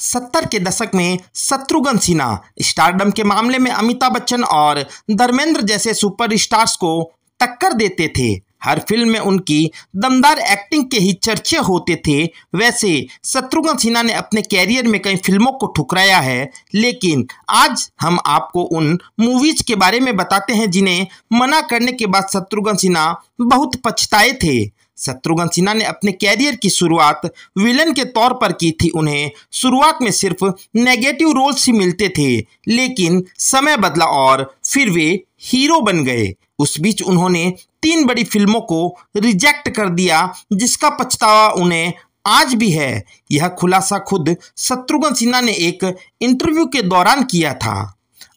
सत्तर के दशक में शत्रुघ्न सिन्हा स्टारडम के मामले में अमिताभ बच्चन और धर्मेंद्र जैसे सुपरस्टार्स को टक्कर देते थे हर फिल्म में उनकी दमदार एक्टिंग के ही चर्चे होते थे वैसे शत्रुघ्न सिन्हा ने अपने कैरियर में कई फिल्मों को ठुकराया है लेकिन आज हम आपको उन मूवीज के बारे में बताते हैं जिन्हें मना करने के बाद शत्रुघ्न सिन्हा बहुत पछताए थे शत्रुघ्न सिन्हा ने अपने कैरियर की शुरुआत विलन के तौर पर की थी उन्हें शुरुआत में सिर्फ नेगेटिव रोल्स ही मिलते थे लेकिन समय बदला और फिर वे हीरो बन गए उस बीच उन्होंने तीन बड़ी फिल्मों को रिजेक्ट कर दिया जिसका पछतावा उन्हें आज भी है यह खुलासा खुद शत्रुघ्न सिन्हा ने एक इंटरव्यू के दौरान किया था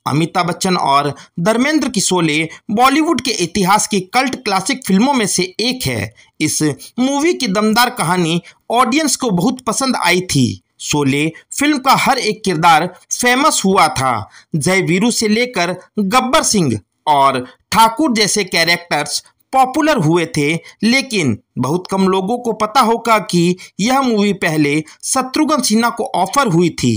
अमिताभ बच्चन और धर्मेंद्र की बॉलीवुड के इतिहास की कल्ट क्लासिक फिल्मों में से एक है इस मूवी की दमदार कहानी ऑडियंस को बहुत पसंद आई थी शोले फिल्म का हर एक किरदार फेमस हुआ था जय वीरू से लेकर गब्बर सिंह और ठाकुर जैसे कैरेक्टर्स पॉपुलर हुए थे लेकिन बहुत कम लोगों को पता होगा कि यह मूवी पहले शत्रुघ्न सिन्हा को ऑफर हुई थी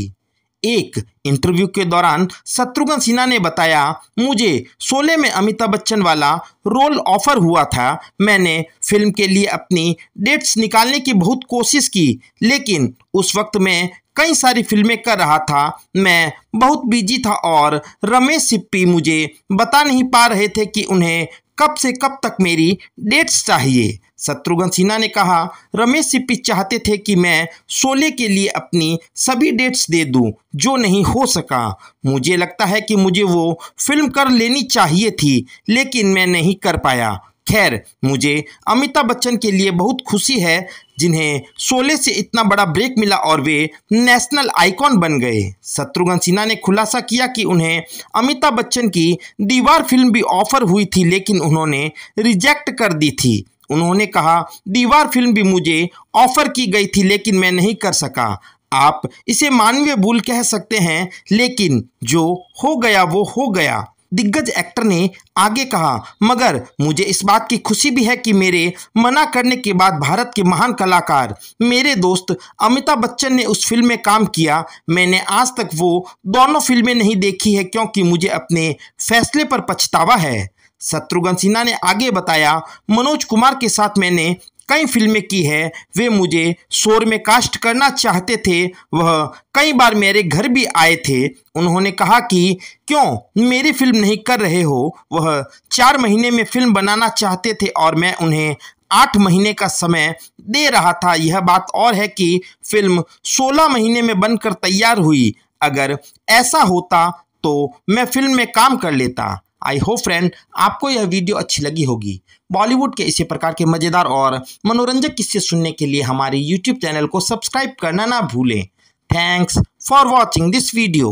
एक इंटरव्यू के दौरान शत्रुघ्न सिन्हा ने बताया मुझे शोले में अमिताभ बच्चन वाला रोल ऑफर हुआ था मैंने फिल्म के लिए अपनी डेट्स निकालने की बहुत कोशिश की लेकिन उस वक्त मैं कई सारी फिल्में कर रहा था मैं बहुत बिजी था और रमेश सिप्पी मुझे बता नहीं पा रहे थे कि उन्हें कब से कब तक मेरी डेट्स चाहिए शत्रुघ्न सिन्हा ने कहा रमेश सिप्पी चाहते थे कि मैं सोले के लिए अपनी सभी डेट्स दे दूं जो नहीं हो सका मुझे लगता है कि मुझे वो फिल्म कर लेनी चाहिए थी लेकिन मैं नहीं कर पाया खैर मुझे अमिताभ बच्चन के लिए बहुत खुशी है जिन्हें शोले से इतना बड़ा ब्रेक मिला और वे नेशनल आइकॉन बन गए शत्रुघ्न सिन्हा ने खुलासा किया कि उन्हें अमिताभ बच्चन की दीवार फिल्म भी ऑफर हुई थी लेकिन उन्होंने रिजेक्ट कर दी थी उन्होंने कहा दीवार फिल्म भी मुझे ऑफर की गई थी लेकिन मैं नहीं कर सका आप इसे मानवीय भूल कह सकते हैं लेकिन जो हो गया वो हो गया दिग्गज एक्टर ने आगे कहा मगर मुझे इस बात की खुशी भी है कि मेरे मना करने के बाद भारत के महान कलाकार मेरे दोस्त अमिताभ बच्चन ने उस फिल्म में काम किया मैंने आज तक वो दोनों फिल्में नहीं देखी है क्योंकि मुझे अपने फैसले पर पछतावा है शत्रुघ्न सिन्हा ने आगे बताया मनोज कुमार के साथ मैंने कई फिल्में की है वे मुझे शोर में कास्ट करना चाहते थे वह कई बार मेरे घर भी आए थे उन्होंने कहा कि क्यों मेरी फिल्म नहीं कर रहे हो वह चार महीने में फिल्म बनाना चाहते थे और मैं उन्हें आठ महीने का समय दे रहा था यह बात और है कि फिल्म सोलह महीने में बनकर तैयार हुई अगर ऐसा होता तो मैं फिल्म में काम कर लेता आई होप फ्रेंड आपको यह वीडियो अच्छी लगी होगी बॉलीवुड के इसी प्रकार के मज़ेदार और मनोरंजक किस्से सुनने के लिए हमारे यूट्यूब चैनल को सब्सक्राइब करना ना भूलें thanks for watching this video